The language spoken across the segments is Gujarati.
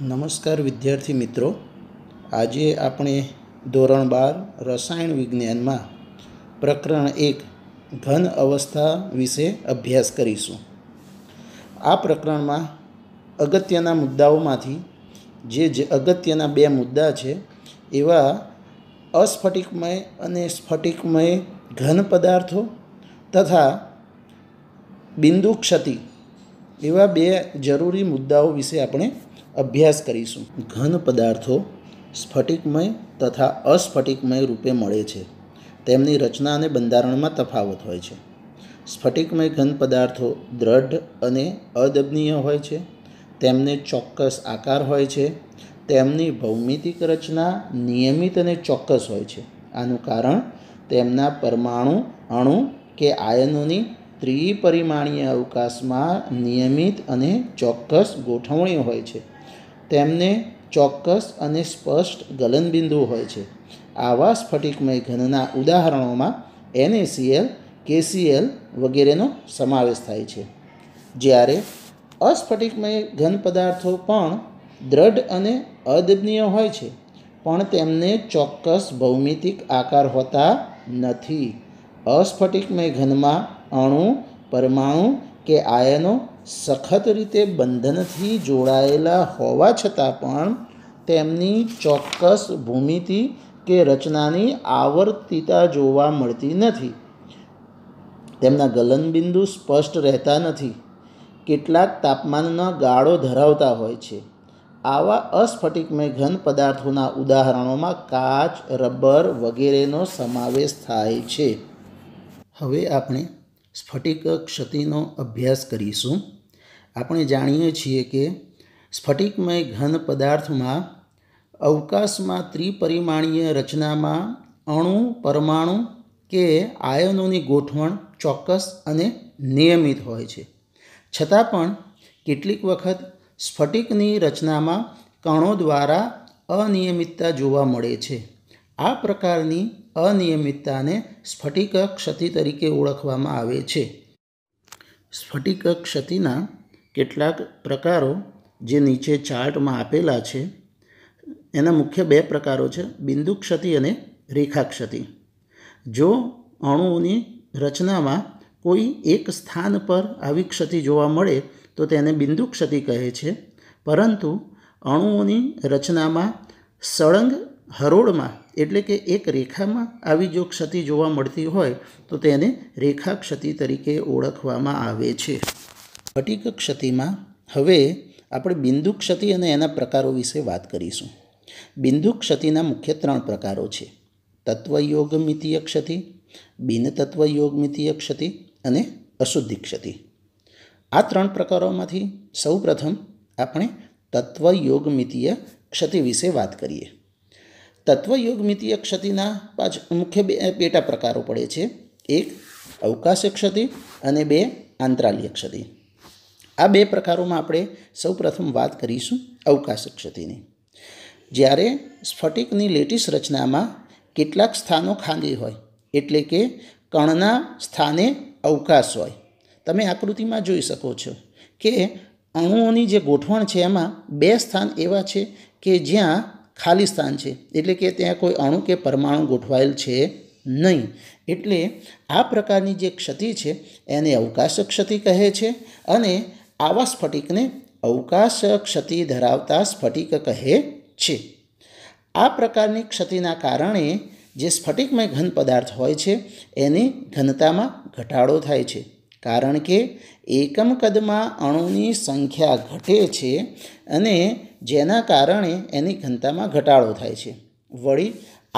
નમસ્કાર વિદ્યાર્થી મિત્રો આજે આપણે ધોરણ બાર રસાયણ વિજ્ઞાનમાં પ્રકરણ એક ઘન અવસ્થા વિશે અભ્યાસ કરીશું આ પ્રકરણમાં અગત્યના મુદ્દાઓમાંથી જે જે અગત્યના બે મુદ્દા છે એવા અસ્ફટિકમય અને સ્ફટિકમય ઘન પદાર્થો તથા બિંદુ ક્ષતિ એવા બે જરૂરી મુદ્દાઓ વિશે આપણે અભ્યાસ કરીશું ઘન પદાર્થો સ્ફટિકમય તથા અસ્ફટિકમય રૂપે મળે છે તેમની રચના અને બંધારણમાં તફાવત હોય છે સ્ફટિકમય ઘન પદાર્થો દ્રઢ અને અદબનીય હોય છે તેમને ચોક્કસ આકાર હોય છે તેમની ભૌમિતિક રચના નિયમિત અને ચોક્કસ હોય છે આનું કારણ તેમના પરમાણુ અણુ કે આયનોની ત્રિપરિમાણીય અવકાશમાં નિયમિત અને ચોક્કસ ગોઠવણી હોય છે તેમને ચોક્કસ અને સ્પષ્ટ ગલનબિંદુ હોય છે આવા સ્ફટિકમય ઘનના ઉદાહરણોમાં એનએસીએલ કેસીએલ વગેરેનો સમાવેશ થાય છે જ્યારે અસ્ફટિકમય ઘન પદાર્થો પણ દ્રઢ અને અદબનીય હોય છે પણ તેમને ચોક્કસ ભૌમિતિક આકાર હોતા નથી અસ્ફટિકમય ઘનમાં અણુ પરમાણુ કે આયનો સખત રીતે બંધનથી જોડાયેલા હોવા છતાં પણ તેમની ચોક્કસ ભૂમિતિ કે રચનાની આવર્તિતા જોવા મળતી નથી તેમના ગલનબિંદુ સ્પષ્ટ રહેતા નથી કેટલાક તાપમાનના ગાળો ધરાવતા હોય છે આવા અસ્ફટિકમય ઘન પદાર્થોના ઉદાહરણોમાં કાચ રબર વગેરેનો સમાવેશ થાય છે હવે આપણે સ્ફટિક ક્ષતિનો અભ્યાસ કરીશું આપણે જાણીએ છીએ કે સ્ફટિકમય ઘન પદાર્થમાં અવકાશમાં ત્રિપરિમાણીય રચનામાં અણુ પરમાણુ કે આયનોની ગોઠવણ ચોક્કસ અને નિયમિત હોય છે છતાં પણ કેટલીક વખત સ્ફટિકની રચનામાં કણો દ્વારા અનિયમિતતા જોવા મળે છે આ પ્રકારની અનિયમિતતાને સ્ફટિક ક્ષતિ તરીકે ઓળખવામાં આવે છે સ્ફટિક ક્ષતિના કેટલાક પ્રકારો જે નીચે ચાર્ટમાં આપેલા છે એના મુખ્ય બે પ્રકારો છે બિંદુ ક્ષતિ અને રેખા ક્ષતિ જો અણુઓની રચનામાં કોઈ એક સ્થાન પર આવી ક્ષતિ જોવા મળે તો તેને બિંદુ ક્ષતિ કહે છે પરંતુ અણુઓની રચનામાં સળંગ હરોળમાં એટલે કે એક રેખામાં આવી જો ક્ષતિ જોવા મળતી હોય તો તેને રેખા ક્ષતિ તરીકે ઓળખવામાં આવે છે સ્ફટિક ક્ષતિમાં હવે આપણે બિંદુ ક્ષતિ અને એના પ્રકારો વિશે વાત કરીશું બિંદુ ક્ષતિના મુખ્ય ત્રણ પ્રકારો છે તત્વયોગમિતીય ક્ષતિ બિનતત્વયોગમિતીય ક્ષતિ અને અશુદ્ધિ ક્ષતિ આ ત્રણ પ્રકારોમાંથી સૌપ્રથમ આપણે તત્વયોગમિતીય ક્ષતિ વિશે વાત કરીએ તત્વયોગમિતીય ક્ષતિના પાંચ મુખ્ય બે પેટા પ્રકારો પડે છે એક અવકાશ ક્ષતિ અને બે આંતરાલીય ક્ષતિ આ બે પ્રકારોમાં આપણે સૌપ્રથમ વાત કરીશું અવકાશ ક્ષતિની જ્યારે સ્ફટિકની લેટિસ રચનામાં કેટલાક સ્થાનો ખાલી હોય એટલે કે કણના સ્થાને અવકાશ હોય તમે આકૃતિમાં જોઈ શકો છો કે અણુઓની જે ગોઠવણ છે એમાં બે સ્થાન એવા છે કે જ્યાં ખાલી સ્થાન છે એટલે કે ત્યાં કોઈ અણુ કે પરમાણુ ગોઠવાયેલ છે નહીં એટલે આ પ્રકારની જે ક્ષતિ છે એને અવકાશ ક્ષતિ કહે છે અને આવા સ્ફટિકને અવકાશ ક્ષતિ ધરાવતા સ્ફટિક કહે છે આ પ્રકારની ક્ષતિના કારણે જે સ્ફટિકમય ઘન પદાર્થ હોય છે એની ઘનતામાં ઘટાડો થાય છે કારણ કે એકમ કદમાં અણુની સંખ્યા ઘટે છે અને જેના કારણે એની ઘનતામાં ઘટાડો થાય છે વળી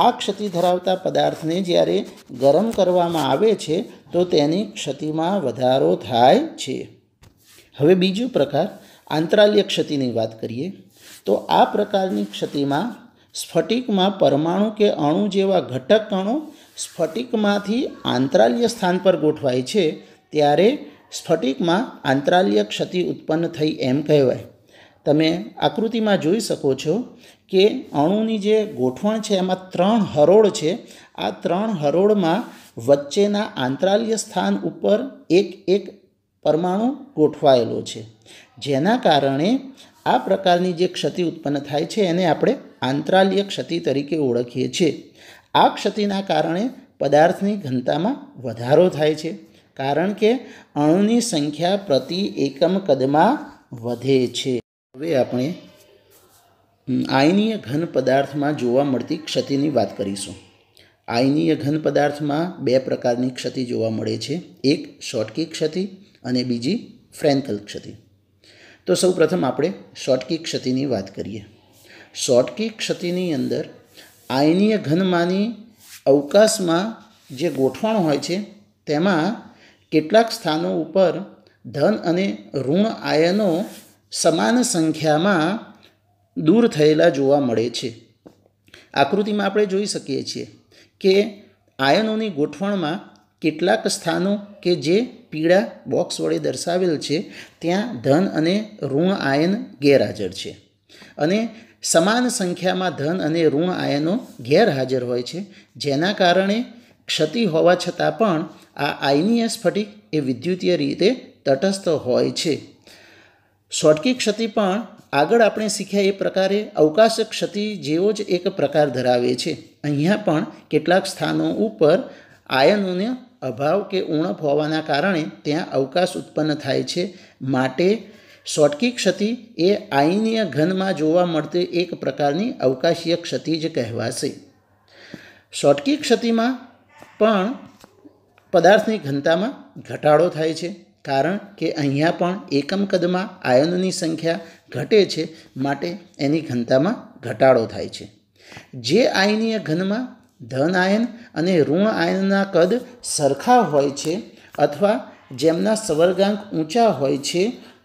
આ ક્ષતિ ધરાવતા પદાર્થને જ્યારે ગરમ કરવામાં આવે છે તો તેની ક્ષતિમાં વધારો થાય છે હવે બીજો પ્રકાર આંતરાલ્ય ક્ષતિની વાત કરીએ તો આ પ્રકારની ક્ષતિમાં સ્ફટિકમાં પરમાણુ કે અણુ જેવા ઘટક કણો સ્ફટિકમાંથી આંતરાલ્ય સ્થાન પર ગોઠવાય છે ત્યારે સ્ફટિકમાં આંતરાલ્ય ક્ષતિ ઉત્પન્ન થઈ એમ કહેવાય તમે આકૃતિમાં જોઈ શકો છો કે અણુની જે ગોઠવણ છે એમાં ત્રણ હરોળ છે આ ત્રણ હરોળમાં વચ્ચેના આંતરાલ્ય સ્થાન ઉપર એક એક પરમાણુ ગોઠવાયેલો છે જેના કારણે આ પ્રકારની જે ક્ષતિ ઉત્પન્ન થાય છે એને આપણે આંતરાલીય ક્ષતિ તરીકે ઓળખીએ છીએ આ ક્ષતિના કારણે પદાર્થની ઘનતામાં વધારો થાય છે કારણ કે અણુની સંખ્યા પ્રતિ એકમ કદમાં વધે છે હવે આપણે આયનીય ઘન પદાર્થમાં જોવા મળતી ક્ષતિની વાત કરીશું આયનીય ઘન પદાર્થમાં બે પ્રકારની ક્ષતિ જોવા મળે છે એક શોટકી ક્ષતિ અને બીજી ફ્રેન્કલ ક્ષતિ તો સૌ પ્રથમ આપણે શોર્ટકી ક્ષતિની વાત કરીએ શોર્ટકી ક્ષતિની અંદર આયનીય ઘનમાંની અવકાશમાં જે ગોઠવણ હોય છે તેમાં કેટલાક સ્થાનો ઉપર ધન અને ઋણ આયનો સમાન સંખ્યામાં દૂર થયેલા જોવા મળે છે આકૃતિમાં આપણે જોઈ શકીએ છીએ કે આયનોની ગોઠવણમાં કેટલાક સ્થાનો કે જે પીળા બોક્સ વડે દર્શાવેલ છે ત્યાં ધન અને ઋણ આયન ગેરહાજર છે અને સમાન સંખ્યામાં ધન અને ઋણ આયનો ગેરહાજર હોય છે જેના કારણે ક્ષતિ હોવા છતાં પણ આ આયનીય સ્ફટિક એ વિદ્યુતીય રીતે તટસ્થ હોય છે શોટકી ક્ષતિ પણ આગળ આપણે શીખ્યા એ પ્રકારે અવકાશ ક્ષતિ જેવો જ એક પ્રકાર ધરાવે છે અહીંયા પણ કેટલાક સ્થાનો ઉપર આયનોને અભાવ કે ઉણપ હોવાના કારણે ત્યાં અવકાશ ઉત્પન્ન થાય છે માટે શોટકી ક્ષતિ એ આયનીય ઘનમાં જોવા મળતી એક પ્રકારની અવકાશીય ક્ષતિ જ કહેવાશે શોટકી ક્ષતિમાં પણ પદાર્થની ઘનતામાં ઘટાડો થાય છે કારણ કે અહીંયા પણ એકમ કદમાં આયનોની સંખ્યા ઘટે છે માટે એની ઘનતામાં ઘટાડો થાય છે જે આયનીય ઘનમાં ધન આયન અને ઋણ આયનના કદ સરખા હોય છે અથવા જેમના સ્વર્ગાંક ઊંચા હોય છે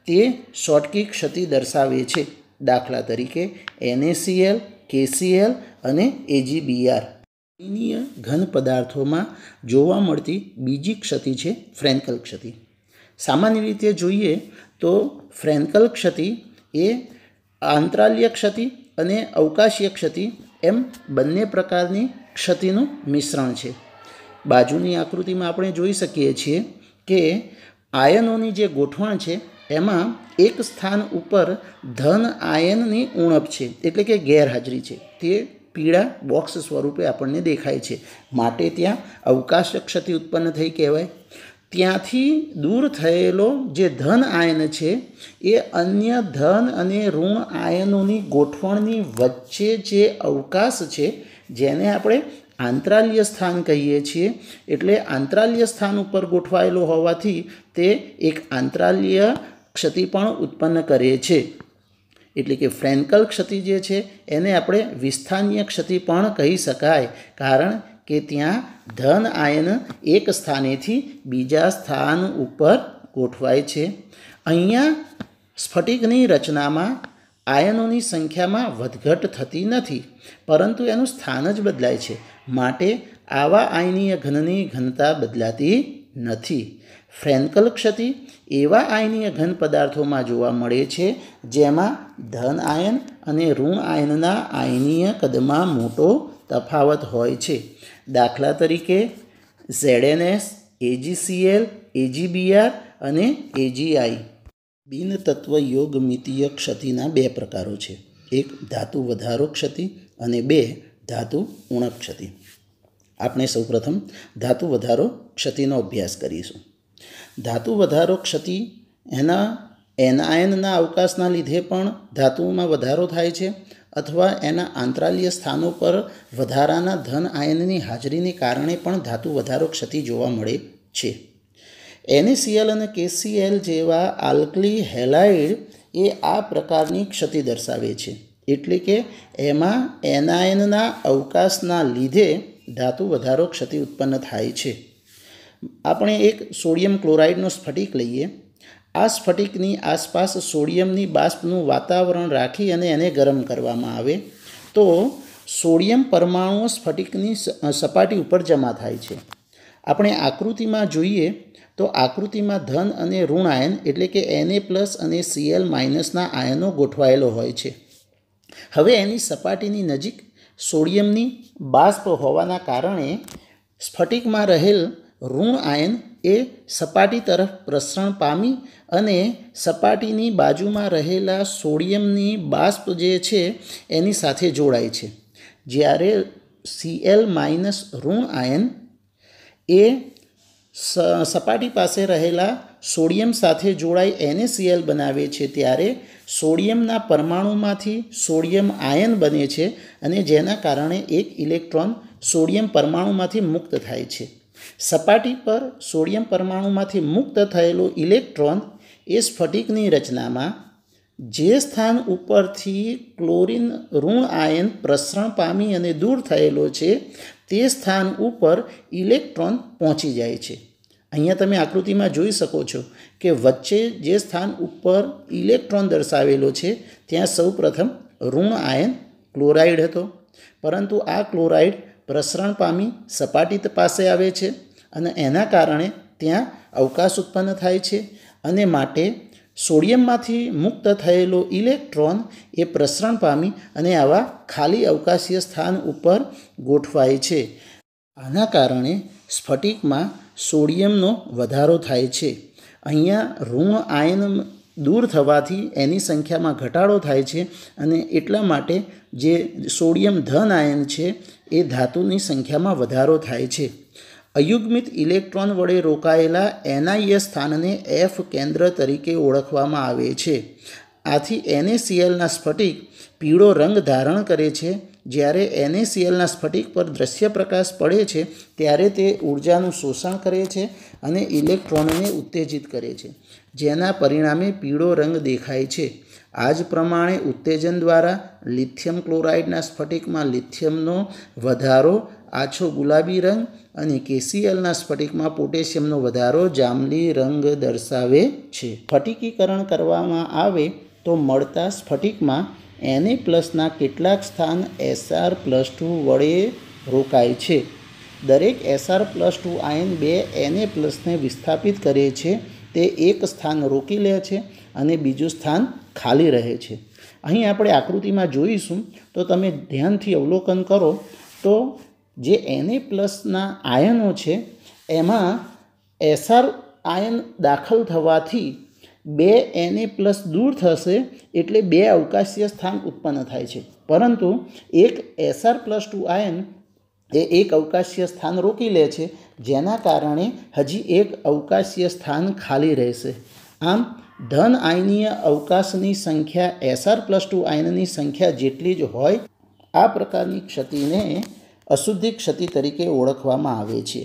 તે શોટકી ક્ષતિ દર્શાવે છે દાખલા તરીકે એનએસીએલ કેસીએલ અને એજીબીઆર અન્ય ઘન પદાર્થોમાં જોવા મળતી બીજી ક્ષતિ છે ફ્રેન્કલ ક્ષતિ સામાન્ય રીતે જોઈએ તો ફ્રેન્કલ ક્ષતિ એ આંતરાલ્ય ક્ષતિ અને અવકાશીય ક્ષતિ એમ બંને પ્રકારની ક્ષતિનું મિશ્રણ છે બાજુની આકૃતિમાં આપણે જોઈ શકીએ છીએ કે આયનોની જે ગોઠવણ છે એમાં એક સ્થાન ઉપર ધન આયનની ઉણપ છે એટલે કે ગેરહાજરી છે તે પીળા બોક્સ સ્વરૂપે આપણને દેખાય છે માટે ત્યાં અવકાશ ક્ષતિ ઉત્પન્ન થઈ કહેવાય ત્યાંથી દૂર થયેલો જે ધન આયન છે એ અન્ય ધન અને ઋણ આયનોની ગોઠવણની વચ્ચે જે અવકાશ છે જેને આપણે આંતરાલ્ય સ્થાન કહીએ છીએ એટલે આંતરાલ્ય સ્થાન ઉપર ગોઠવાયેલો હોવાથી તે એક આંતરાલ્ય ક્ષતિ પણ ઉત્પન્ન કરે છે એટલે કે ફ્રેન્કલ ક્ષતિ જે છે એને આપણે વિસ્થાનીય ક્ષતિ પણ કહી શકાય કારણ કે ત્યાં ધન આયન એક સ્થાનેથી બીજા સ્થાન ઉપર ગોઠવાય છે અહીંયા સ્ફટિકની રચનામાં આયનોની સંખ્યામાં વધઘટ થતી નથી પરંતુ એનું સ્થાન જ બદલાય છે માટે આવા આયનીય ઘનની ઘનતા બદલાતી નથી ફ્રેન્કલ ક્ષતિ એવા આયનીય ઘન પદાર્થોમાં જોવા મળે છે જેમાં ધન આયન અને ઋણ આયનના આયનીય કદમાં મોટો તફાવત હોય છે દાખલા તરીકે ઝેડ ઝેડએનએસ એજીસીએલ એજીબીઆર અને એજીઆઈ બિનતત્વ યોગ મિતીય ક્ષતિના બે પ્રકારો છે એક ધાતુ વધારો ક્ષતિ અને બે ધાતુ ઉણપ ક્ષતિ આપણે સૌપ્રથમ ધાતુ વધારો ક્ષતિનો અભ્યાસ કરીશું ધાતુ વધારો ક્ષતિ એના એનાયનના અવકાશના લીધે પણ ધાતુમાં વધારો થાય છે અથવા એના આંતરાલીય સ્થાનો પર વધારાના ધન આયનની હાજરીને કારણે પણ ધાતુ વધારો ક્ષતિ જોવા મળે છે એનએસીએલ અને કેસીએલ જેવા આલ્કલી હેલાઇડ એ આ પ્રકારની ક્ષતિ દર્શાવે છે એટલે કે એમાં એનાયનના અવકાશના લીધે ધાતુ વધારો ક્ષતિ ઉત્પન્ન થાય છે આપણે એક સોડિયમ ક્લોરાઇડનો સ્ફટિક લઈએ આ સ્ફટિકની આસપાસ સોડિયમની બાષ્પનું વાતાવરણ રાખી અને એને ગરમ કરવામાં આવે તો સોડિયમ પરમાણુઓ સ્ફટિકની સપાટી ઉપર જમા થાય છે આપણે આકૃતિમાં જોઈએ તો આકૃતિમાં ધન અને ઋણ આયન એટલે કે Na પ્લસ અને સીએલ માઇનસના આયનો ગોઠવાયેલો હોય છે હવે એની સપાટીની નજીક સોડિયમની બાષ્પ હોવાના કારણે સ્ફટિકમાં રહેલ ઋણ આયન એ સપાટી તરફ પ્રસરણ પામી અને સપાટીની બાજુમાં રહેલા સોડિયમની બાષ્પ જે છે એની સાથે જોડાય છે જ્યારે સીએલ માઇનસ ઋણ આયન એ સપાટી પાસે રહેલા સોડિયમ સાથે જોડાઈ એનએસીએલ બનાવે છે ત્યારે સોડિયમના પરમાણુમાંથી સોડિયમ આયન બને છે અને જેના કારણે એક ઇલેક્ટ્રોન સોડિયમ પરમાણુમાંથી મુક્ત થાય છે સપાટી પર સોડિયમ પરમાણુમાંથી મુક્ત થયેલો ઇલેક્ટ્રોન એ સ્ફટિકની રચનામાં જે સ્થાન ઉપરથી ક્લોરિન ઋણ આયન પ્રસરણ પામી અને દૂર થયેલો છે તે સ્થાન ઉપર ઇલેક્ટ્રોન પહોંચી જાય છે અહીંયા તમે આકૃતિમાં જોઈ શકો છો કે વચ્ચે જે સ્થાન ઉપર ઇલેક્ટ્રોન દર્શાવેલો છે ત્યાં સૌપ્રથમ ઋણ આયન ક્લોરાઇડ હતો પરંતુ આ ક્લોરાઇડ પ્રસરણ પામી સપાટી પાસે આવે છે અને એના કારણે ત્યાં અવકાશ ઉત્પન્ન થાય છે અને માટે સોડિયમમાંથી મુક્ત થયેલો ઇલેક્ટ્રોન એ પ્રસરણ પામી અને આવા ખાલી અવકાશીય સ્થાન ઉપર ગોઠવાય છે આના કારણે સ્ફટિકમાં સોડિયમનો વધારો થાય છે અહીંયા ઋણ આયન દૂર થવાથી એની સંખ્યામાં ઘટાડો થાય છે અને એટલા માટે જે સોડિયમ ધન આયન છે એ ધાતુની સંખ્યામાં વધારો થાય છે અયુગ્મિત ઇલેક્ટ્રોન વડે રોકાયેલા એનઆઈએ સ્થાનને એફ કેન્દ્ર તરીકે ઓળખવામાં આવે છે આથી એનએસીએલના સ્ફટિક પીળો રંગ ધારણ કરે છે જ્યારે એનએસીએલના સ્ફટિક પર દ્રશ્ય પ્રકાશ પડે છે ત્યારે તે ઊર્જાનું શોષણ કરે છે અને ઇલેક્ટ્રોનને ઉત્તેજિત કરે છે જેના પરિણામે પીળો રંગ દેખાય છે આ જ પ્રમાણે ઉત્તેજન દ્વારા લિથિયમ ક્લોરાઇડના સ્ફટિકમાં લિથિયમનો વધારો આછો ગુલાબી રંગ અને કેસીએલના સ્ફટિકમાં પોટેશિયમનો વધારો જાંબલી રંગ દર્શાવે છે સ્ફટિકીકરણ કરવામાં આવે તો મળતા સ્ફટિકમાં એને પ્લસના કેટલાક સ્થાન એસઆર પ્લસ ટુ વડે રોકાય છે દરેક એસઆર પ્લસ ટુ આયન બે એને પ્લસને વિસ્થાપિત કરે છે તે એક સ્થાન રોકી લે છે અને બીજું સ્થાન ખાલી રહે છે અહીં આપણે આકૃતિમાં જોઈશું તો તમે ધ્યાનથી અવલોકન કરો તો જે એનએ પ્લસના આયનો છે એમાં એસઆર આયન દાખલ થવાથી બે એનએ પ્લસ દૂર થશે એટલે બે અવકાશીય સ્થાન ઉત્પન્ન થાય છે પરંતુ એક એસઆર પ્લસ ટુ આયન એ એક અવકાશીય સ્થાન રોકી લે છે જેના કારણે હજી એક અવકાશીય સ્થાન ખાલી રહેશે આમ ધન આયનીય અવકાશની સંખ્યા એસઆર પ્લસ ટુ આયનની સંખ્યા જેટલી જ હોય આ પ્રકારની ક્ષતિને અશુદ્ધિ ક્ષતિ તરીકે ઓળખવામાં આવે છે